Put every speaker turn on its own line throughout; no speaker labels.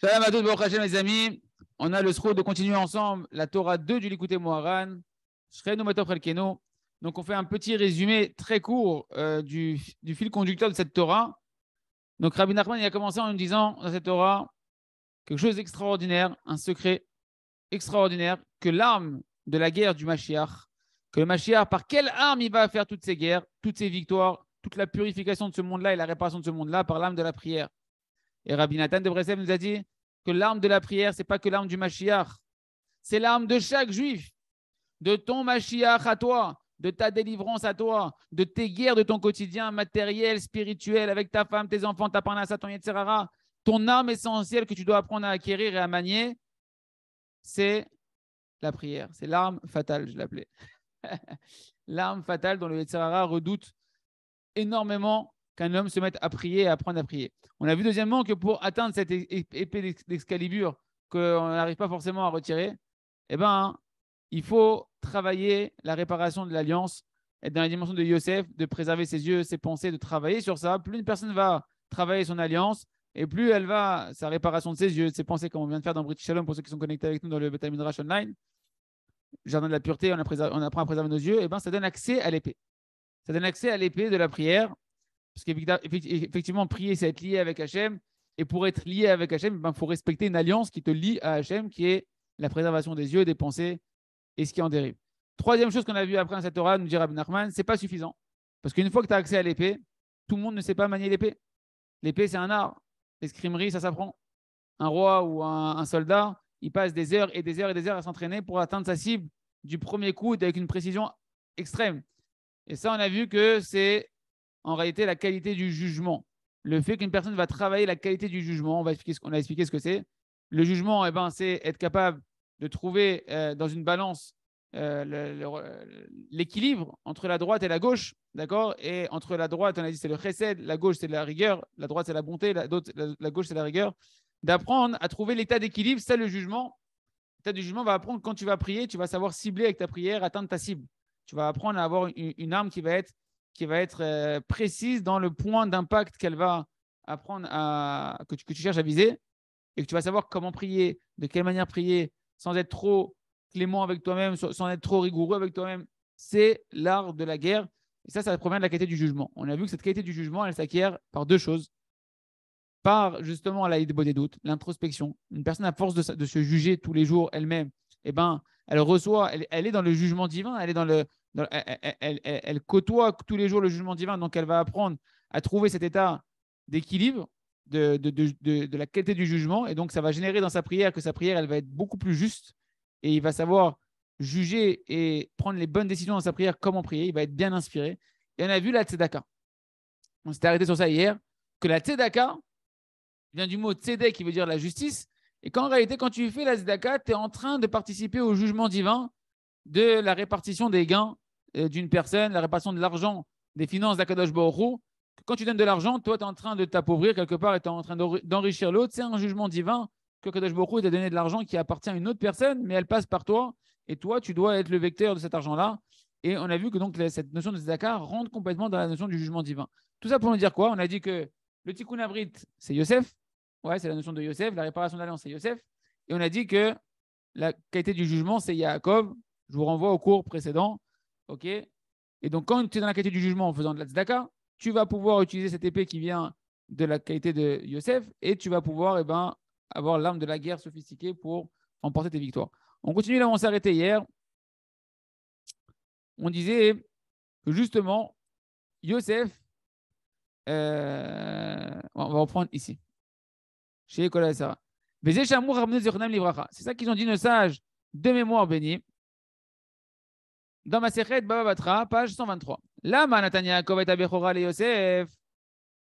Shalom à tous, mes amis. On a le scroll de continuer ensemble la Torah 2 du Likuté Moharan. Donc, on fait un petit résumé très court euh, du, fil conducteur de cette Torah. Donc, Rabbi Nachman, il a commencé en nous disant dans cette Torah quelque chose d'extraordinaire, un secret extraordinaire, que l'arme de la guerre du Mashiach, que le Mashiach, par quelle arme il va faire toutes ces guerres, toutes ces victoires, toute la purification de ce monde-là et la réparation de ce monde-là, par l'âme de la prière. Et Rabbi Nathan de Breslev nous a dit que l'arme de la prière, c'est pas que l'arme du Mashiach, c'est l'arme de chaque juif, de ton Mashiach à toi, de ta délivrance à toi, de tes guerres de ton quotidien matériel, spirituel, avec ta femme, tes enfants, ta à ton etc. Ton arme essentielle que tu dois apprendre à acquérir et à manier, c'est la prière. C'est l'arme fatale, je l'appelais. l'arme fatale dont le Yetzirara redoute énormément qu'un homme se mette à prier et apprendre à prier. On a vu deuxièmement que pour atteindre cette épée d'excalibur qu'on n'arrive pas forcément à retirer, eh ben, il faut travailler la réparation de l'alliance, et dans la dimension de Yosef, de préserver ses yeux, ses pensées, de travailler sur ça. Plus une personne va travailler son alliance, et plus elle va, sa réparation de ses yeux, ses pensées, comme on vient de faire dans British Shalom, pour ceux qui sont connectés avec nous dans le Betamine Rush Online, Jardin de la Pureté, on, apprend à préserver nos yeux, et eh ben, ça donne accès à l'épée. Ça donne accès à l'épée de la prière, parce qu'effectivement, prier, c'est être lié avec Hachem. Et pour être lié avec Hm il eh ben, faut respecter une alliance qui te lie à Hachem, qui est la préservation des yeux, des pensées et ce qui en dérive. Troisième chose qu'on a vu après cette orale, nous dit Rabbi ce c'est pas suffisant. Parce qu'une fois que tu as accès à l'épée, tout le monde ne sait pas manier l'épée. L'épée, c'est un art. L'escrimerie, ça s'apprend. Un roi ou un, un, soldat, il passe des heures et des heures et des heures à s'entraîner pour atteindre sa cible du premier coup avec une précision extrême. Et ça, on a vu que c'est en réalité la qualité du jugement. Le fait qu'une personne va travailler la qualité du jugement, on, va expliquer ce, qu'on a expliqué ce que c'est. Le jugement, et eh ben, c'est être capable de trouver euh, dans une balance euh, l'équilibre entre la droite et la gauche, d'accord Et entre la droite, on a dit c'est le chesed, la gauche c'est la rigueur, la droite c'est la bonté, la, gauche c'est la rigueur. D'apprendre à trouver l'état d'équilibre, c'est le jugement. L'état du jugement va apprendre quand tu vas prier, tu vas savoir cibler avec ta prière, atteindre ta cible. Tu vas apprendre à avoir une arme qui va être qui va être euh, précise dans le point d'impact qu'elle va apprendre à, que tu, cherches à viser et que tu vas savoir comment prier, de quelle manière prier, sans être trop clément avec toi-même, sans être trop rigoureux avec toi-même. C'est l'art de la guerre. Et ça, ça provient de la qualité du jugement. On a vu que cette qualité du jugement, elle s'acquiert par deux choses. Par justement la des doutes, l'introspection. Une personne, à force de, se juger tous les jours elle-même, eh ben, elle reçoit, elle, est dans le jugement divin, elle est dans le, elle, côtoie tous les jours le jugement divin, donc elle va apprendre à trouver cet état d'équilibre de, la qualité du jugement. Et donc, ça va générer dans sa prière que sa prière, elle va être beaucoup plus juste. Et il va savoir juger et prendre les bonnes décisions dans sa prière, comment prier. Il va être bien inspiré. Et on a vu la tzedaka. On s'était arrêté sur ça hier, que la tzedaka vient du mot tzedek qui veut dire la justice. Et qu'en réalité, quand tu fais la tzedaka, tu es en train de participer au jugement divin de la répartition des gains euh, d'une personne, la répartition de l'argent, des finances d'Akadosh Borou. quand tu donnes de l'argent, toi, tu es en train de t'appauvrir quelque part et tu es en train d'enrichir l'autre. C'est un jugement divin que Kadosh Borou t'a donné de l'argent qui appartient à une autre personne, mais elle passe par toi et toi, tu dois être le vecteur de cet argent-là. Et on a vu que donc cette notion de Zakar rentre complètement dans la notion du jugement divin. Tout ça pour nous dire quoi On a dit que le Tikkun Abrit, c'est Yosef. Ouais, c'est la notion de Yosef. La réparation d'alliance, c'est Yosef. Et on a dit que la qualité du jugement, c'est Yaakov. Je vous renvoie au cours précédent. OK Et donc, quand tu es dans la qualité du jugement en faisant de la tzedaka, tu vas pouvoir utiliser cette épée qui vient de la qualité de Yosef et tu vas pouvoir eh ben, avoir l'arme de la guerre sophistiquée pour emporter tes victoires. On continue là où on s'est arrêté hier. On disait que justement, Yosef, euh, on va reprendre ici, chez Sarah. C'est ça qu'ils ont dit nos sages de mémoire béni dans ma sechet Baba Batra, page 123. Là, Natania Yaakov et Yosef.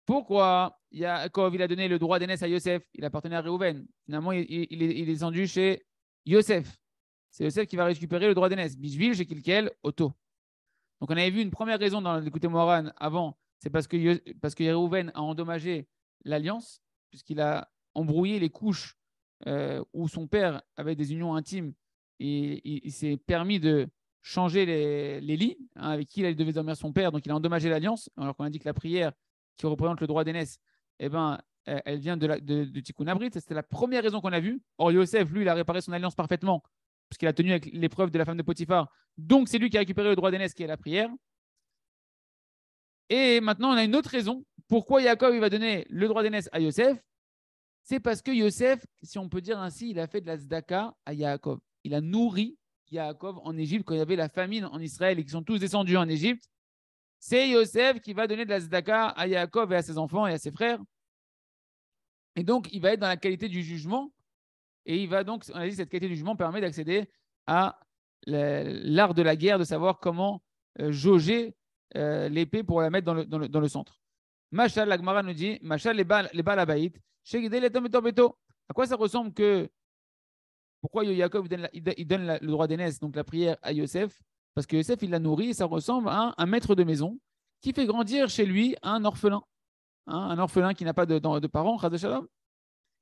Pourquoi Yaakov il a donné le droit d'aînesse à Yosef Il appartenait à Réhouven. Finalement, il, il, est, descendu chez Yosef. C'est Yosef qui va récupérer le droit d'aînesse. Bishvil chez Kilkel, Otto. Donc on avait vu une première raison dans l'écouté Moran avant, c'est parce que, parce que Réhouven a endommagé l'alliance, puisqu'il a embrouillé les couches euh, où son père avait des unions intimes et il s'est permis de changer les, lits hein, avec qui il devait dormir son père. Donc, il a endommagé l'alliance, alors qu'on indique la prière qui représente le droit d'aînesse. Eh ben, euh, elle vient de, la, de, Tikkun Abrit. C'était la première raison qu'on a vue. Or, Yosef, lui, il a réparé son alliance parfaitement, parce qu'il a tenu avec l'épreuve de la femme de Potiphar. Donc, c'est lui qui a récupéré le droit d'aînesse, qui est la prière. Et maintenant, on a une autre raison. Pourquoi Jacob il va donner le droit d'aînesse à Yosef C'est parce que Yosef, si on peut dire ainsi, il a fait de la zdaka à Jacob. Il a nourri Yaakov en Égypte quand il y avait la famine en Israël et qu'ils sont tous descendus en Égypte. C'est Yosef qui va donner de la Zedaka à Yaakov et à ses enfants et à ses frères. Et donc, il va être dans la qualité du jugement. Et il va donc, on a dit, cette qualité du jugement permet d'accéder à l'art de la guerre, de savoir comment euh, jauger euh, l'épée pour la mettre dans le, dans le, centre. Machal, gemara nous dit, Machal les À quoi ça ressemble que pourquoi Yaakov donne il donne, le droit d'aînesse, donc la prière à Yosef Parce que Yosef, il la nourrit ça ressemble à un, maître de maison qui fait grandir chez lui un orphelin. Hein, un orphelin qui n'a pas de, de, de parents, Shalom.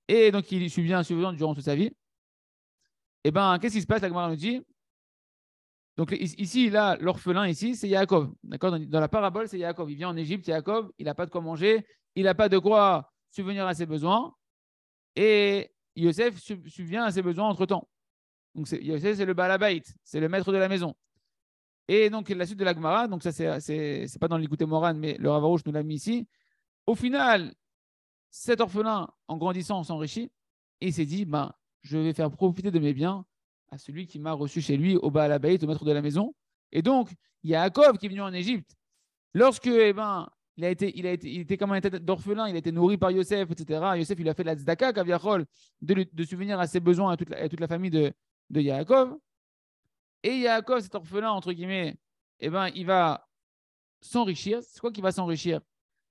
Et donc, il subit un suivant durant toute sa vie. Et eh bien, qu'est-ce qui se passe La Gemara nous dit. Donc, ici, là, l'orphelin, ici, c'est Yaakov. D'accord dans, la parabole, c'est Yaakov. Il vient en Égypte, Yaakov, il n'a pas de quoi manger, il n'a pas de quoi subvenir à ses besoins. Et Yosef subvient à ses besoins entre-temps. Donc Yosef, c'est le balabait, c'est le maître de la maison. Et donc la suite de la l'Agmara, donc ça c'est pas dans l'écouté Moran, mais le Ravarouche nous l'a mis ici. Au final, cet orphelin, en grandissant, s'enrichit et s'est dit, ben, je vais faire profiter de mes biens à celui qui m'a reçu chez lui, au Baal au maître de la maison. Et donc, il y a Jacob qui est venu en Égypte. Lorsque eh ben, il a été, il a été, il était comme un état d'orphelin, il a été nourri par Yosef, etc. Yosef, il a fait la tzedaka, Kaviachol, de, de souvenir à ses besoins à toute la, à toute la famille de, de Yaakov. Et Yaakov, cet orphelin, entre guillemets, eh ben, il va s'enrichir. C'est quoi qui va s'enrichir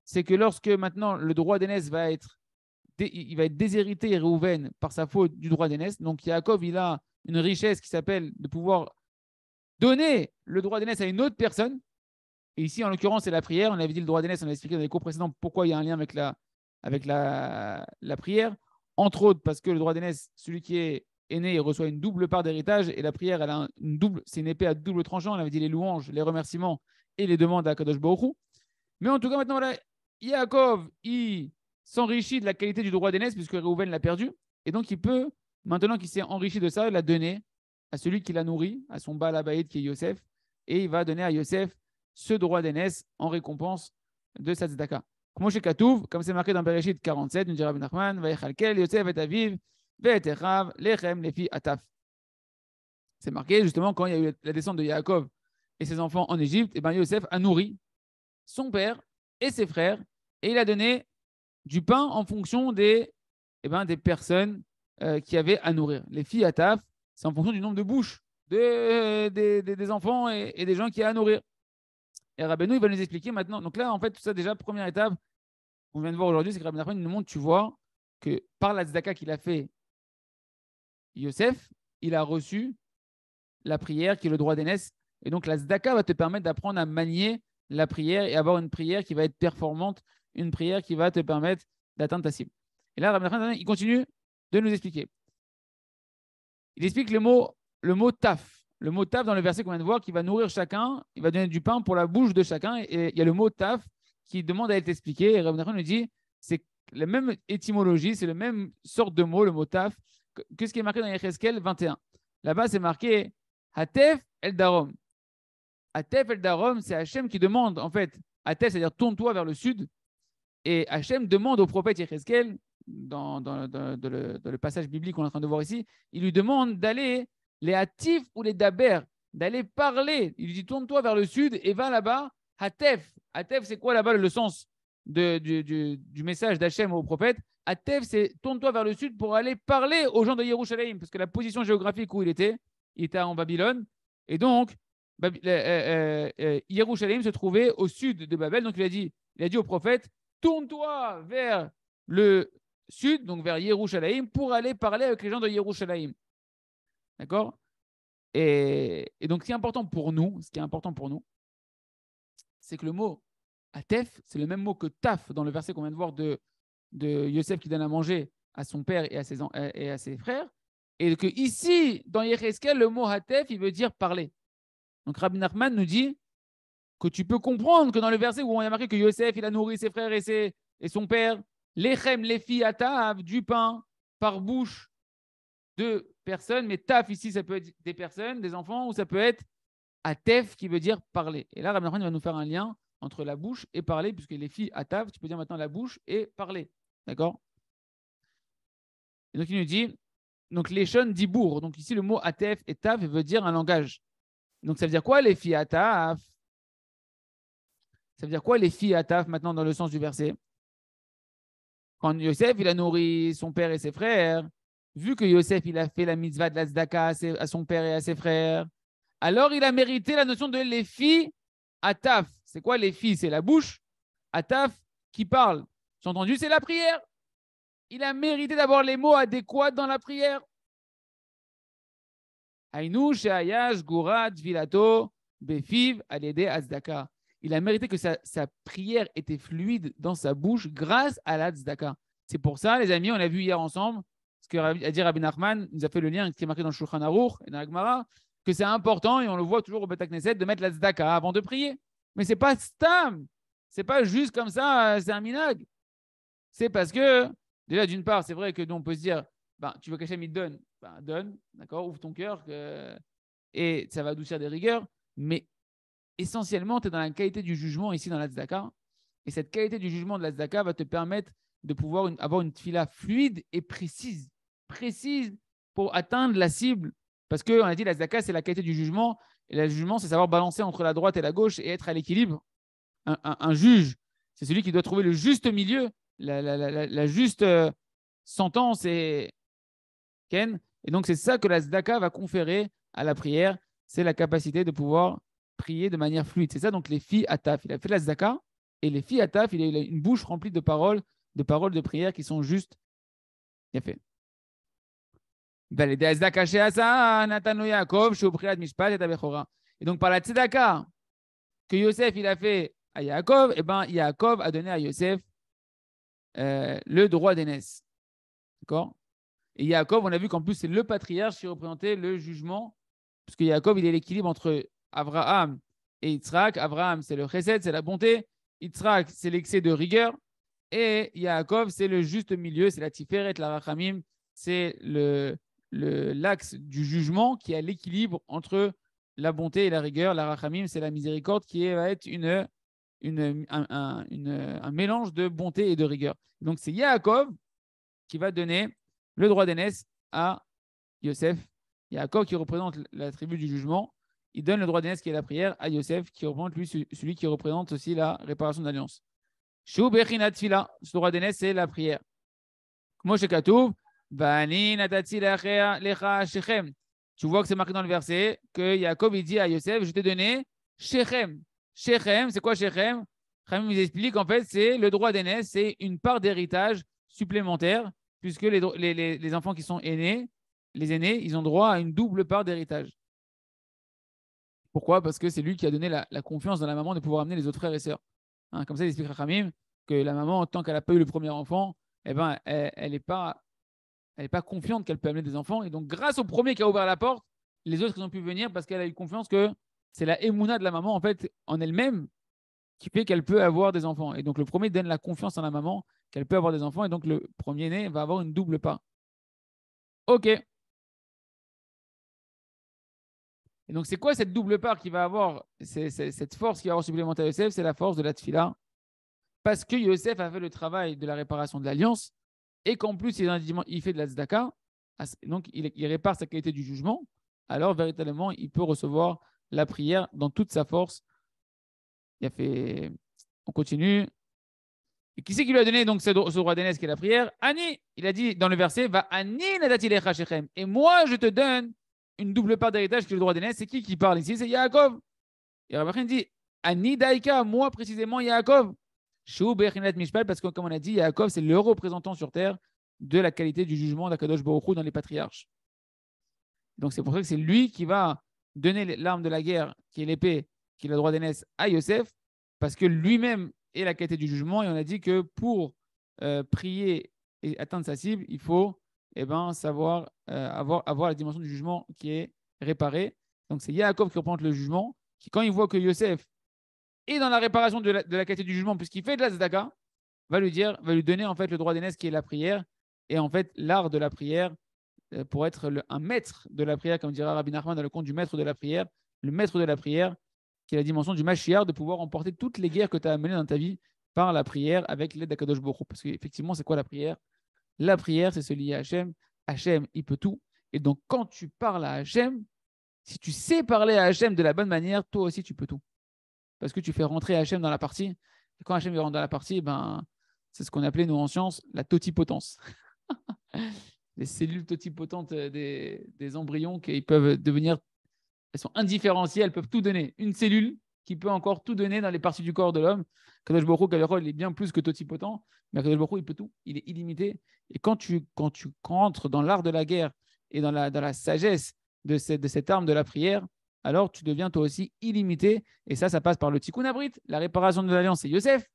C'est que lorsque maintenant le droit d'aînesse va être, il va être déshérité par sa faute du droit d'aînesse, donc Yaakov, il a une richesse qui s'appelle de pouvoir donner le droit d'aînesse à une autre personne et ici, en l'occurrence, c'est la prière. On avait dit le droit d'aînesse, on avait expliqué dans les cours précédents pourquoi il y a un lien avec la, avec la, la prière. Entre autres, parce que le droit d'aînesse, celui qui est aîné, il reçoit une double part d'héritage et la prière, elle a une double, c'est une épée à double tranchant. On avait dit les louanges, les remerciements et les demandes à Kadosh Baruch Mais en tout cas, maintenant, voilà, Yaakov, il s'enrichit de la qualité du droit d'aînesse puisque Reuven l'a perdu. Et donc, il peut, maintenant qu'il s'est enrichi de ça, la donner à celui qui l'a nourri, à son balabaïd qui est Yosef. Et il va donner à Yosef ce droit d'aînesse en récompense de sa tzedaka. Comme c'est marqué dans Bereshit 47, nous dit Rabbi Nachman, Yosef Aviv, Lechem, Lefi, Ataf. C'est marqué justement quand il y a eu la descente de Yaakov et ses enfants en Égypte, et ben Yosef a nourri son père et ses frères, et il a donné du pain en fonction des, et ben, des personnes euh, qui avaient à nourrir. Les filles à taf, c'est en fonction du nombre de bouches de, euh, des, enfants et, des gens qui a à nourrir. Et Rabbeinu, il va nous expliquer maintenant. Donc là, en fait, tout ça, déjà, première étape qu'on vient de voir aujourd'hui, c'est que Rabbeinu nous montre, tu vois, que par la zdaka qu'il a fait, Yosef, il a reçu la prière qui est le droit d'aînesse. Et donc, la zdaka va te permettre d'apprendre à manier la prière et avoir une prière qui va être performante, une prière qui va te permettre d'atteindre ta cible. Et là, Rabbeinu, il continue de nous expliquer. Il explique le mot, le mot taf le mot taf dans le verset qu'on vient de voir, qui va nourrir chacun, il va donner du pain pour la bouche de chacun. Et il y a le mot taf qui demande à être expliqué. Et Rav nous dit, c'est la même étymologie, c'est le même sorte de mot, le mot taf, que ce qui est marqué dans Yecheskel 21. Là-bas, c'est marqué Hatef el Darom. Hatef el Darom, c'est Hachem qui demande, en fait, Hatef, c'est-à-dire tourne-toi vers le sud. Et Hachem demande au prophète dans, dans le passage biblique qu'on est en train de voir ici, il lui demande d'aller les hatifs ou les daber, d'aller parler. Il dit tourne-toi vers le sud et va là-bas. Hatef. Hatef, c'est quoi là-bas le sens du, message d'Hachem au prophète Hatef, c'est tourne-toi vers le sud pour aller parler aux gens de Yerushalayim, parce que la position géographique où il était, il était en Babylone. Et donc, euh, euh, euh, se trouvait au sud de Babel. Donc, il a dit, il a dit au prophète tourne-toi vers le sud, donc vers Yerushalayim, pour aller parler avec les gens de Yerushalayim. D'accord et, donc, ce qui est important pour nous, ce qui est important pour nous, c'est que le mot atef, c'est le même mot que taf dans le verset qu'on vient de voir de, de Yosef qui donne à manger à son père et à ses, et à ses frères. Et que ici, dans Yereskel, le mot atef, il veut dire parler. Donc, Rabbi Nachman nous dit que tu peux comprendre que dans le verset où on a marqué que Yosef, il a nourri ses frères et, ses, et son père, les les filles, à taf, du pain par bouche de Personne, mais taf ici, ça peut être des personnes, des enfants, ou ça peut être atef qui veut dire parler. Et là, Rabbi Nachman va nous faire un lien entre la bouche et parler, puisque les filles ataf, tu peux dire maintenant la bouche et parler. D'accord Donc il nous dit, donc les dibour. Donc ici, le mot atef et taf veut dire un langage. Donc ça veut dire quoi les filles ataf Ça veut dire quoi les filles ataf maintenant dans le sens du verset Quand Yosef, il a nourri son père et ses frères, vu que Yosef, il a fait la mitzvah de l'Azdaka à, son père et à ses frères, alors il a mérité la notion de les ataf. C'est quoi les filles C'est la bouche. ataf qui parle. J'ai entendu, c'est la prière. Il a mérité d'avoir les mots adéquats dans la prière. Befiv, Azdaka. Il a mérité que sa, sa, prière était fluide dans sa bouche grâce à l'Azdaka. C'est pour ça, les amis, on l'a vu hier ensemble, ce que dit Rabbi Nachman nous a fait le lien qui est marqué dans le Shulchan Aruch et dans la que c'est important, et on le voit toujours au Beth Knesset, de mettre la avant de prier. Mais c'est pas stam, c'est pas juste comme ça, euh, c'est un minag. C'est parce que, déjà d'une part, c'est vrai que nous, on peut se dire, ben, tu veux que il donne, ben, donne, d'accord, ouvre ton cœur, que... et ça va adoucir des rigueurs, mais essentiellement, tu es dans la qualité du jugement ici dans la et cette qualité du jugement de la Zdaka va te permettre de pouvoir avoir une fila fluide et précise, précise pour atteindre la cible. Parce qu'on a dit la Zdaka, c'est la qualité du jugement. Et le jugement, c'est savoir balancer entre la droite et la gauche et être à l'équilibre. Un, juge, c'est celui qui doit trouver le juste milieu, la, juste euh, sentence et Ken. Et donc, c'est ça que la Zdaka va conférer à la prière. C'est la capacité de pouvoir prier de manière fluide. C'est ça, donc, les filles à taf Il a fait la Zdaka, et les filles à taf il a une bouche remplie de paroles de paroles de prière qui sont juste. Bien fait. Et donc, par la tzedaka que Yosef il a fait à Yaakov, eh ben, Yaakov a donné à Yosef euh, le droit d'aînesse. D'accord Et Yaakov, on a vu qu'en plus, c'est le patriarche qui représentait le jugement, parce que Yaakov, il est l'équilibre entre Abraham et Yitzhak. Abraham, c'est le chesed, c'est la bonté. Yitzhak, c'est l'excès de rigueur. Et Yaakov, c'est le juste milieu, c'est la Tiferet, la Rachamim, c'est le, l'axe du jugement qui a l'équilibre entre la bonté et la rigueur. La rachamim, c'est la miséricorde qui va être une, un, mélange de bonté et de rigueur. Donc c'est Yaakov qui va donner le droit d'aînesse à Yosef. Yaakov qui représente la tribu du jugement, il donne le droit d'aînesse qui est la prière à Yosef qui représente lui, celui qui représente aussi la réparation d'alliance. Shu droit d'aîné, c'est la prière. Tu vois que c'est marqué dans le verset que Yaakov il dit à Yosef Je t'ai donné Shechem. Shechem, c'est quoi Shechem nous explique en fait, c'est le droit d'aîné, c'est une part d'héritage supplémentaire, puisque les, les, les, enfants qui sont aînés, les aînés, ils ont droit à une double part d'héritage. Pourquoi Parce que c'est lui qui a donné la, la confiance dans la maman de pouvoir amener les autres frères et sœurs. Hein, comme ça, il explique Rachamim que la maman, tant qu'elle n'a pas eu le premier enfant, eh ben, elle n'est pas, elle pas confiante qu'elle peut amener des enfants. Et donc, grâce au premier qui a ouvert la porte, les autres ils ont pu venir parce qu'elle a eu confiance que c'est la émouna de la maman, en fait, en elle-même, qui fait qu'elle peut avoir des enfants. Et donc, le premier donne la confiance à la maman qu'elle peut avoir des enfants. Et donc, le premier-né va avoir une double part. OK. Et donc, c'est quoi cette double part qui va avoir, cette force qui va avoir supplémentaire à Yosef C'est la force de la tfila. Parce que Yosef a fait le travail de la réparation de l'alliance et qu'en plus, il fait de la tzedaka, ah, donc il, répare sa qualité du jugement, alors véritablement, il peut recevoir la prière dans toute sa force. Il a fait. On continue. Et qui c'est qui lui a donné donc ce, roi droit qui est la prière Ani, il a dit dans le verset, va Ani Et moi, je te donne une double part d'héritage que le droit d'aînesse. C'est qui qui parle ici C'est Yaakov. Et Rabbi dit Ani Daika, moi précisément Yaakov. Mishpal, parce que comme on a dit, Yaakov, c'est le représentant sur terre de la qualité du jugement d'Akadosh Baruchou dans les patriarches. Donc c'est pour ça que c'est lui qui va donner l'arme de la guerre, qui est l'épée, qui est le droit d'aînesse à Yosef, parce que lui-même est la qualité du jugement. Et on a dit que pour euh, prier et atteindre sa cible, il faut eh ben, savoir euh, avoir, avoir la dimension du jugement qui est réparée. Donc c'est Yaakov qui représente le jugement, qui quand il voit que Yosef est dans la réparation de la, de qualité du jugement, puisqu'il fait de la Zdaka, va lui dire, va lui donner en fait le droit d'aînesse qui est la prière, et en fait l'art de la prière euh, pour être un maître de la prière, comme dira Rabbi Nachman dans le conte du maître de la prière, le maître de la prière, qui est la dimension du machiar, de pouvoir emporter toutes les guerres que tu as amenées dans ta vie par la prière avec l'aide d'Akadosh Boko. Parce qu'effectivement, c'est quoi la prière la prière, c'est se lier à Hachem. Hachem, il peut tout. Et donc, quand tu parles à Hachem, si tu sais parler à Hachem de la bonne manière, toi aussi, tu peux tout. Parce que tu fais rentrer Hachem dans la partie. Et quand Hachem rentre dans la partie, ben, c'est ce qu'on appelait, nous, en science, la totipotence. les cellules totipotentes des, embryons qui peuvent devenir, elles sont indifférenciées, elles peuvent tout donner. Une cellule qui peut encore tout donner dans les parties du corps de l'homme, Kadosh Baruch Hu, il est bien plus que totipotent, mais Kadosh Borou, il peut tout, il est illimité. Et quand tu, quand tu rentres dans l'art de la guerre et dans la, la sagesse de cette, de cette arme de la prière, alors tu deviens toi aussi illimité. Et ça, ça passe par le tikkun abrit, la réparation de l'alliance, c'est Yosef,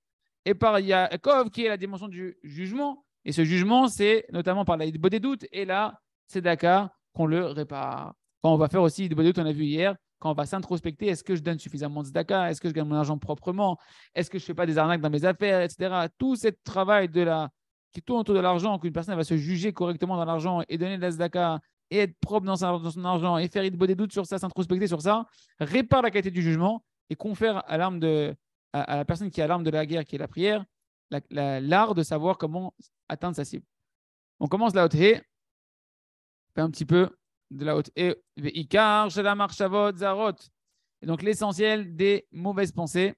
et par Yaakov, qui est la dimension du jugement. Et ce jugement, c'est notamment par la des doutes et là, c'est Dakar qu'on le répare. Quand on va faire aussi des doutes, on a vu hier, quand on va s'introspecter, est-ce que je donne suffisamment de Zdaka Est-ce que je gagne mon argent proprement Est-ce que je ne fais pas des arnaques dans mes affaires, etc. Tout ce travail de la, qui tourne autour de l'argent, qu'une personne va se juger correctement dans l'argent et donner de la Zdaka et être propre dans, son argent et faire des doutes sur ça, s'introspecter sur ça, répare la qualité du jugement et confère à l'arme de à, la personne qui a l'arme de la guerre, qui est la prière, l'art de savoir comment atteindre sa cible. On commence la haute fait un petit peu de la haute. Et Et donc l'essentiel des mauvaises pensées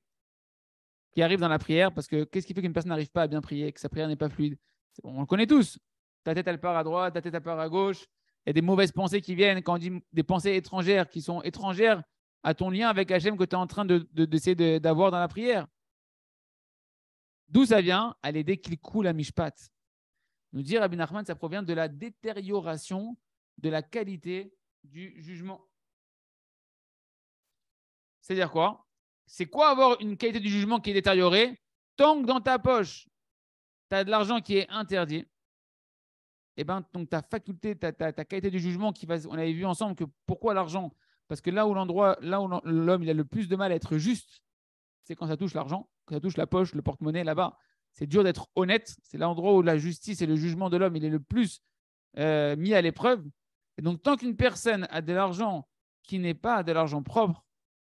qui arrivent dans la prière, parce que qu'est-ce qui fait qu'une personne n'arrive pas à bien prier, que sa prière n'est pas fluide On le connaît tous. Ta tête, elle part à droite, ta tête, elle part à gauche. Il y a des mauvaises pensées qui viennent, quand on dit des pensées étrangères, qui sont étrangères à ton lien avec Hachem que tu es en train d'essayer de, d'avoir dans la prière. D'où ça vient À dès qu'il coule à Mishpat. Nous dire Rabbi Nachman, ça provient de la détérioration de la qualité du jugement. C'est-à-dire quoi C'est quoi avoir une qualité du jugement qui est détériorée Tant que dans ta poche, tu as de l'argent qui est interdit, et eh ben, donc ta faculté, ta, qualité du jugement, qui va, on avait vu ensemble que pourquoi l'argent Parce que là où l'endroit, là où l'homme il a le plus de mal à être juste, c'est quand ça touche l'argent, quand ça touche la poche, le porte-monnaie là-bas. C'est dur d'être honnête. C'est l'endroit où la justice et le jugement de l'homme il est le plus euh, mis à l'épreuve. Et donc, tant qu'une personne a de l'argent qui n'est pas de l'argent propre,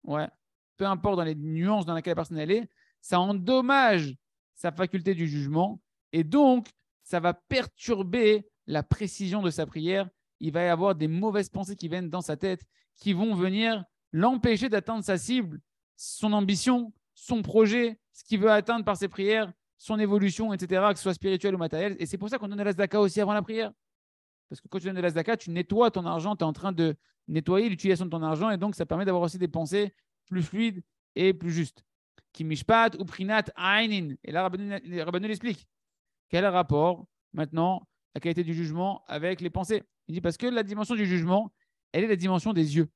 peu importe dans les nuances dans lesquelles la personne elle est, ça endommage sa faculté du jugement et donc ça va perturber la précision de sa prière. Il va y avoir des mauvaises pensées qui viennent dans sa tête, qui vont venir l'empêcher d'atteindre sa cible, son ambition, son projet, ce qu'il veut atteindre par ses prières, son évolution, etc., que ce soit spirituel ou matériel. Et c'est pour ça qu'on donne la Zaka aussi avant la prière. Parce que quand tu donnes de la zaka, tu nettoies ton argent, tu es en train de nettoyer l'utilisation de ton argent et donc ça permet d'avoir aussi des pensées plus fluides et plus justes. Kimishpat ou prinat Et là, Rabbanu l'explique. Quel rapport maintenant la qualité du jugement avec les pensées Il dit parce que la dimension du jugement, elle est la dimension des yeux.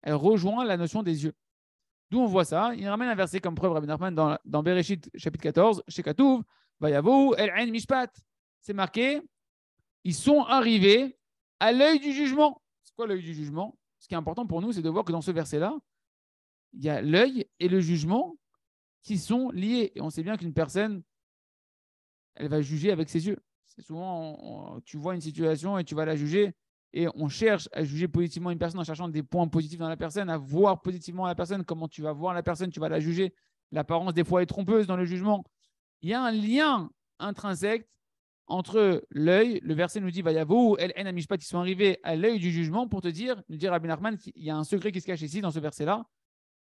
Elle rejoint la notion des yeux. D'où on voit ça. Il ramène un verset comme preuve Rabbi Nachman dans, dans Bereshit chapitre 14, chez El Ain Mishpat. C'est marqué ils sont arrivés à l'œil du jugement. C'est quoi l'œil du jugement Ce qui est important pour nous, c'est de voir que dans ce verset-là, il y a l'œil et le jugement qui sont liés. Et on sait bien qu'une personne, elle va juger avec ses yeux. souvent, tu vois une situation et tu vas la juger. Et on cherche à juger positivement une personne en cherchant des points positifs dans la personne, à voir positivement la personne, comment tu vas voir la personne, tu vas la juger. L'apparence des fois est trompeuse dans le jugement. Il y a un lien intrinsèque entre l'œil, le verset nous dit vous El En pas ils sont arrivés à l'œil du jugement pour te dire, nous dire Rabbi arman qu'il y a un secret qui se cache ici dans ce verset-là,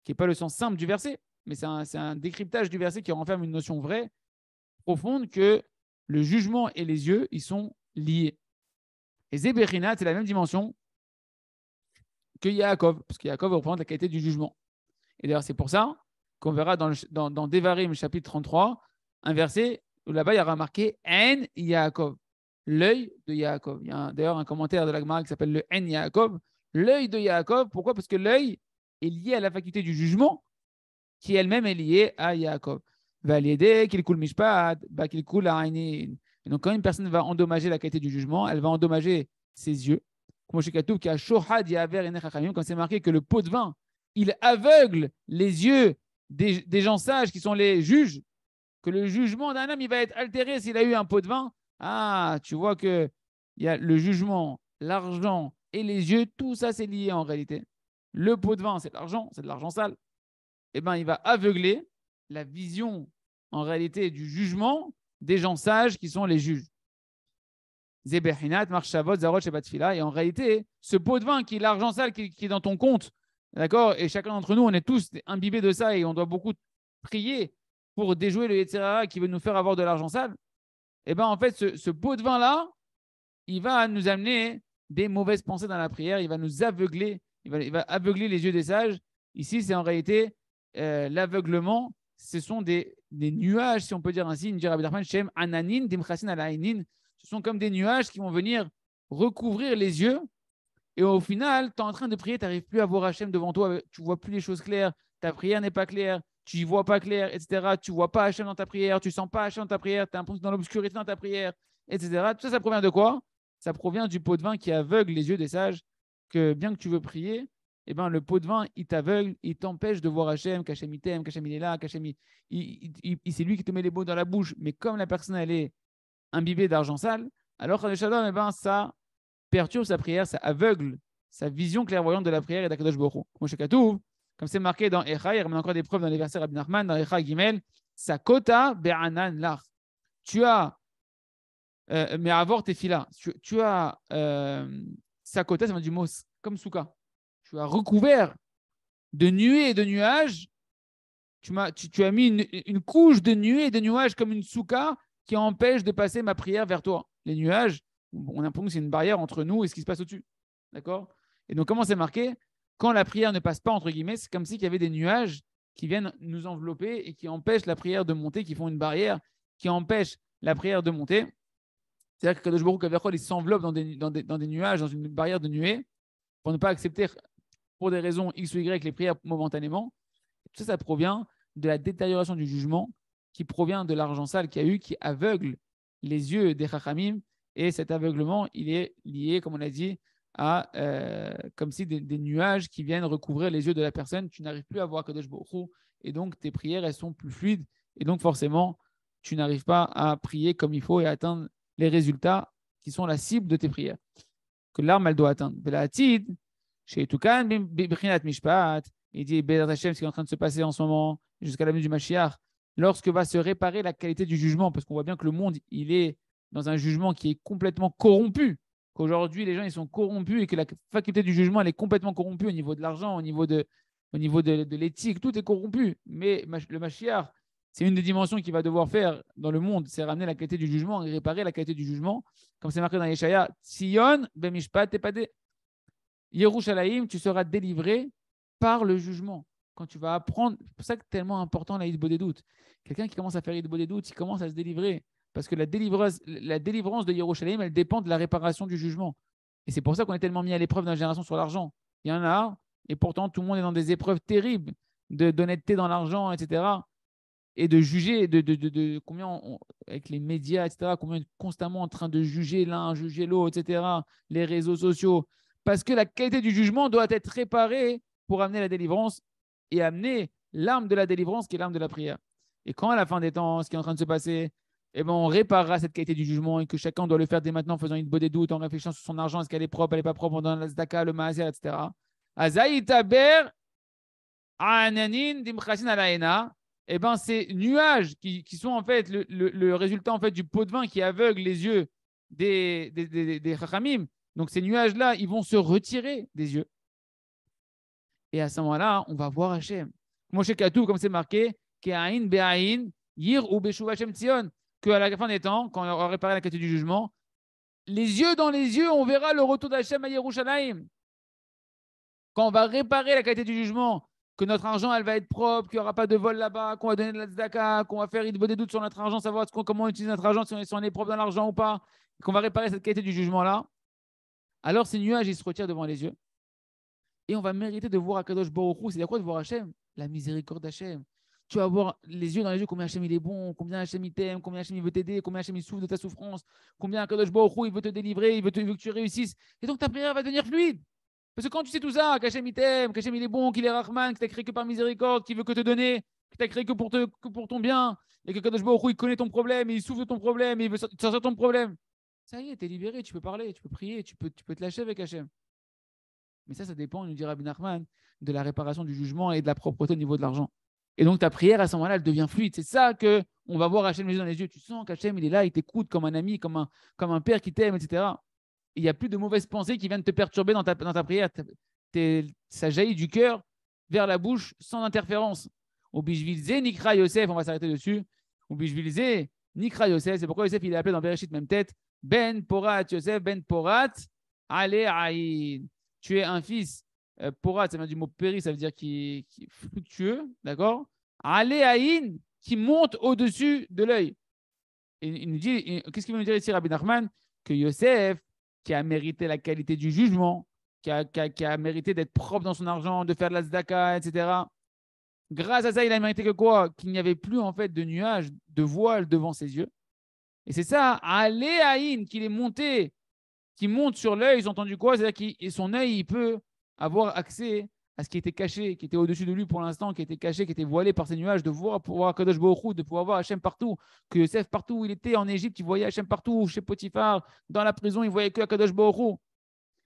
qui n'est pas le sens simple du verset, mais c'est un, décryptage du verset qui renferme une notion vraie, profonde, que le jugement et les yeux, ils sont liés. Et Zéberina c'est la même dimension que Yaakov, parce que Yaakov représente la qualité du jugement. Et d'ailleurs, c'est pour ça qu'on verra dans, dans Devarim, chapitre 33, un verset là-bas, il y aura marqué En Yaakov, l'œil de Yaakov. Il y a d'ailleurs un commentaire de Gemara qui s'appelle le En Yaakov, l'œil de Yaakov. Pourquoi Parce que l'œil est lié à la faculté du jugement qui elle-même est liée à Yaakov. Va qu'il coule Mishpat, bah, qu'il donc, quand une personne va endommager la qualité du jugement, elle va endommager ses yeux. Comme qui a Yaver quand c'est marqué que le pot de vin, il aveugle les yeux des gens sages qui sont les juges, que le jugement d'un homme, il va être altéré s'il a eu un pot de vin. Ah, tu vois que il y a le jugement, l'argent et les yeux, tout ça, c'est lié en réalité. Le pot de vin, c'est de l'argent, c'est de l'argent sale. Eh bien, il va aveugler la vision, en réalité, du jugement des gens sages qui sont les juges. Zebehinat, Marshavot, Zaroch et Batfila. Et en réalité, ce pot de vin qui est l'argent sale qui, qui, est dans ton compte, d'accord Et chacun d'entre nous, on est tous imbibés de ça et on doit beaucoup prier pour déjouer le etc qui veut nous faire avoir de l'argent sale, eh ben en fait, ce, ce pot de vin-là, il va nous amener des mauvaises pensées dans la prière, il va nous aveugler, il va, aveugler les yeux des sages. Ici, c'est en réalité euh, l'aveuglement, ce sont des, nuages, si on peut dire ainsi, Shem Ananin, ce sont comme des nuages qui vont venir recouvrir les yeux. Et au final, tu es en train de prier, tu n'arrives plus à voir Hachem devant toi, tu vois plus les choses claires, ta prière n'est pas claire, tu ne vois pas clair, etc. Tu vois pas Hachem dans ta prière, tu sens pas Hachem dans ta prière, tu es peu dans l'obscurité dans ta prière, etc. Tout ça, ça provient de quoi Ça provient du pot de vin qui aveugle les yeux des sages, que bien que tu veux prier, et eh ben, le pot de vin, il t'aveugle, il t'empêche de voir Hachem, qu'Hachem il t'aime, il est là, qu'Hachem il, est là. c'est lui qui te met les mots dans la bouche. Mais comme la personne, elle est imbibée d'argent sale, alors le eh ben, ça perturbe sa prière, ça aveugle sa vision clairvoyante de la prière et d'Akadosh Baruch Hu. Comme c'est marqué dans Echa, il y a encore des preuves dans les versets Rabbi dans Echa Gimel, Sakota be'anan lach. Tu as, euh, mais tes tes tu, tu as, euh, Sakota, ça veut du mot comme souka. Tu as recouvert de nuées et de nuages. Tu as, tu, as mis une, couche de nuées et de nuages comme une souka qui empêche de passer ma prière vers toi. Les nuages, on a l'impression que c'est une barrière entre nous et ce qui se passe au-dessus. D'accord Et donc, comment c'est marqué quand la prière ne passe pas, entre guillemets, c'est comme s'il y avait des nuages qui viennent nous envelopper et qui empêchent la prière de monter, qui font une barrière qui empêche la prière de monter. C'est-à-dire que Kadosh Baruch il s'enveloppe dans des, dans, nuages, dans une barrière de nuée, pour ne pas accepter, pour des raisons X ou Y, les prières momentanément. Tout ça, ça provient de la détérioration du jugement qui provient de l'argent sale qu'il y a eu, qui aveugle les yeux des Chachamim. Et cet aveuglement, il est lié, comme on l'a dit, à, euh, comme si des, nuages qui viennent recouvrir les yeux de la personne, tu n'arrives plus à voir Kadosh Baruch et donc tes prières, elles sont plus fluides, et donc forcément, tu n'arrives pas à prier comme il faut et à atteindre les résultats qui sont la cible de tes prières, que l'arme, elle doit atteindre. chez Toukan, Mishpat, il dit, ce qui est en train de se passer en ce moment, jusqu'à la venue du Mashiach, lorsque va se réparer la qualité du jugement, parce qu'on voit bien que le monde, il est dans un jugement qui est complètement corrompu, qu'aujourd'hui les gens ils sont corrompus et que la faculté du jugement elle est complètement corrompue au niveau de l'argent, au niveau de, au niveau de, l'éthique, tout est corrompu. Mais le Mashiach, c'est une des dimensions qu'il va devoir faire dans le monde, c'est ramener la qualité du jugement et réparer la qualité du jugement, comme c'est marqué dans Yeshaya, Sion, Bemishpat, tepade »« Yerushalayim, tu seras délivré par le jugement. Quand tu vas apprendre, c'est pour ça que c'est tellement important la des doutes. Quelqu'un qui commence à faire des doutes, il commence à se délivrer. Parce que la délivrance, de Yerushalayim, elle dépend de la réparation du jugement. Et c'est pour ça qu'on est tellement mis à l'épreuve dans génération sur l'argent. Il y en a, et pourtant tout le monde est dans des épreuves terribles d'honnêteté dans l'argent, etc. Et de juger, de, combien, avec les médias, etc., combien on est constamment en train de juger l'un, juger l'autre, etc., les réseaux sociaux. Parce que la qualité du jugement doit être réparée pour amener la délivrance et amener l'arme de la délivrance qui est l'arme de la prière. Et quand à la fin des temps, ce qui est en train de se passer, eh ben, on réparera cette qualité du jugement et que chacun doit le faire dès maintenant en faisant une des doutes, en réfléchissant sur son argent, est-ce qu'elle est propre, elle n'est pas propre, on donne la zdaka, le maaser, etc. Azaïtaber, ananin, dimchasin alaena. Eh ben, ces nuages qui, sont en fait le, résultat en fait du pot de vin qui aveugle les yeux des, des, Donc ces nuages-là, ils vont se retirer des yeux. Et à ce moment-là, on va voir Hachem. Moshe Katou, comme c'est marqué, Yir ou Beshuv Hachem Tzion qu'à la fin des temps, quand on aura réparé la qualité du jugement, les yeux dans les yeux, on verra le retour d'Hachem à Yerushalayim. Quand on va réparer la qualité du jugement, que notre argent, elle va être propre, qu'il n'y aura pas de vol là-bas, qu'on va donner de la tzedaka, qu'on va faire des doutes sur notre argent, savoir comment on utilise notre argent, si on est, propre dans l'argent ou pas, qu'on va réparer cette qualité du jugement-là, alors ces nuages, ils se retirent devant les yeux. Et on va mériter de voir Kadosh Baruch C'est-à-dire quoi de voir Hachem La miséricorde d'Hachem tu vas voir les yeux dans les yeux combien Hachem il est bon, combien Hachem il t'aime, combien Hachem il veut t'aider, combien Hachem il souffre de ta souffrance, combien Kadosh Baruch il veut te délivrer, il veut, que tu réussisses. Et donc ta prière va devenir fluide. Parce que quand tu sais tout ça, qu'Hachem il t'aime, qu'Hachem il est bon, qu'il est Rahman, que t'a créé que par miséricorde, qu'il veut que te donner, que t'a créé que pour, te, ton bien, et que Kadosh Baruch il connaît ton problème, il souffre de ton problème, il veut sortir ton problème. Ça y est, t'es libéré, tu peux parler, tu peux prier, tu peux, tu peux te lâcher avec Hachem. Mais ça, ça dépend, nous dira Rabbi Nachman, de la réparation du jugement et de la propreté au niveau de l'argent. Et donc ta prière à ce moment-là, elle devient fluide. C'est ça que on va voir Hachem dans les yeux. Tu sens qu'Hachem, il est là, il t'écoute comme un ami, comme un, comme un père qui t'aime, etc. Il n'y a plus de mauvaises pensées qui viennent te perturber dans ta, dans ta prière. Ça jaillit du cœur vers la bouche sans interférence. Obijvilze, Nikra Yosef, on va s'arrêter dessus. Obijvilze, Nikra Yosef, c'est pourquoi Yosef, il est appelé dans Bereshit, même tête. Ben Porat, Yosef, Ben Porat, allez, Tu es un fils euh, porat, ça vient du mot péri, ça veut dire qui, est fructueux, d'accord Aléaïn, qui monte au-dessus de l'œil. Il, dit, qu'est-ce qu'il veut nous dire ici, Rabbi Nachman Que Yosef, qui a mérité la qualité du jugement, qui a, mérité d'être propre dans son argent, de faire de la zdaka, etc. Grâce à ça, il a mérité que quoi Qu'il n'y avait plus en fait de nuages, de voiles devant ses yeux. Et c'est ça, Aléaïn, qu'il est monté, qui monte sur l'œil, ils ont entendu quoi C'est-à-dire que son œil, il peut avoir accès à ce qui était caché, qui était au-dessus de lui pour l'instant, qui était caché, qui était voilé par ces nuages, de voir, pouvoir Kadosh borou de pouvoir voir Hachem partout, que Yosef partout où il était en Égypte, il voyait Hachem partout, chez Potiphar, dans la prison, il voyait que Kadosh Baruch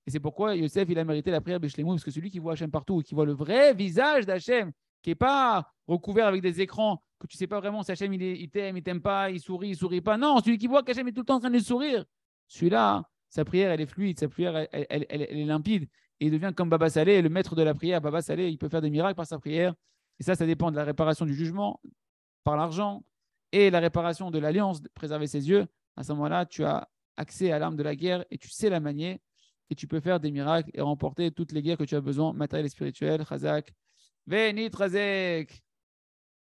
Et c'est pourquoi Yosef, il a mérité la prière Bishlemu, parce que celui qui voit Hachem partout, qui voit le vrai visage d'Hachem, qui n'est pas recouvert avec des écrans, que tu ne sais pas vraiment si Hachem il t'aime, il t'aime pas, il sourit, il sourit pas. Non, celui qui voit qu'Hachem est tout le temps en train de sourire, celui-là, sa prière, elle est fluide, sa prière, elle est limpide il devient comme Baba Salé, le maître de la prière, Baba Salé, il peut faire des miracles par sa prière. Et ça, ça dépend de la réparation du jugement par l'argent et la réparation de l'alliance, préserver ses yeux. À ce moment-là, tu as accès à l'arme de la guerre et tu sais la manier et tu peux faire des miracles et remporter toutes les guerres que tu as besoin, matériel et spirituel. Chazak. Venit Khazak